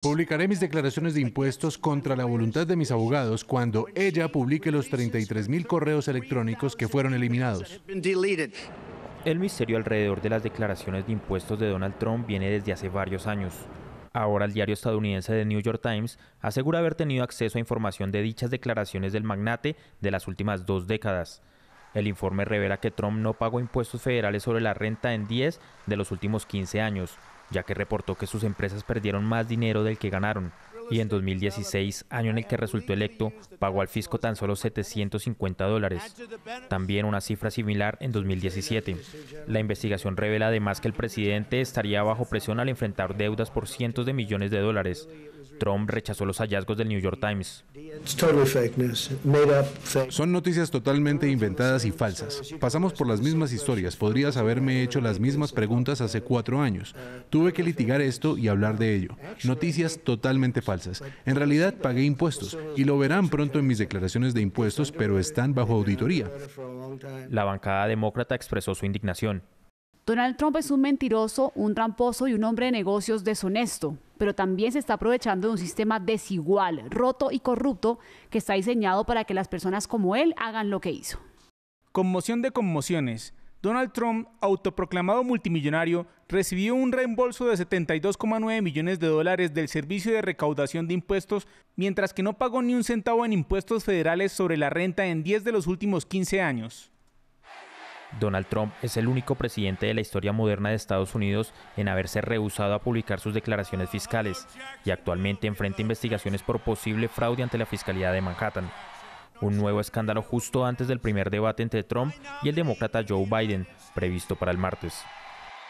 Publicaré mis declaraciones de impuestos contra la voluntad de mis abogados cuando ella publique los 33.000 correos electrónicos que fueron eliminados. El misterio alrededor de las declaraciones de impuestos de Donald Trump viene desde hace varios años. Ahora el diario estadounidense The New York Times asegura haber tenido acceso a información de dichas declaraciones del magnate de las últimas dos décadas. El informe revela que Trump no pagó impuestos federales sobre la renta en 10 de los últimos 15 años, ya que reportó que sus empresas perdieron más dinero del que ganaron y en 2016, año en el que resultó electo, pagó al fisco tan solo 750 dólares, también una cifra similar en 2017. La investigación revela además que el presidente estaría bajo presión al enfrentar deudas por cientos de millones de dólares. Trump rechazó los hallazgos del New York Times. Son noticias totalmente inventadas y falsas. Pasamos por las mismas historias. Podrías haberme hecho las mismas preguntas hace cuatro años. Tuve que litigar esto y hablar de ello. Noticias totalmente falsas. En realidad pagué impuestos y lo verán pronto en mis declaraciones de impuestos, pero están bajo auditoría. La bancada demócrata expresó su indignación. Donald Trump es un mentiroso, un tramposo y un hombre de negocios deshonesto, pero también se está aprovechando de un sistema desigual, roto y corrupto que está diseñado para que las personas como él hagan lo que hizo. Conmoción de conmociones. Donald Trump, autoproclamado multimillonario, recibió un reembolso de 72,9 millones de dólares del Servicio de Recaudación de Impuestos, mientras que no pagó ni un centavo en impuestos federales sobre la renta en 10 de los últimos 15 años. Donald Trump es el único presidente de la historia moderna de Estados Unidos en haberse rehusado a publicar sus declaraciones fiscales y actualmente enfrenta investigaciones por posible fraude ante la Fiscalía de Manhattan un nuevo escándalo justo antes del primer debate entre Trump y el demócrata Joe Biden, previsto para el martes.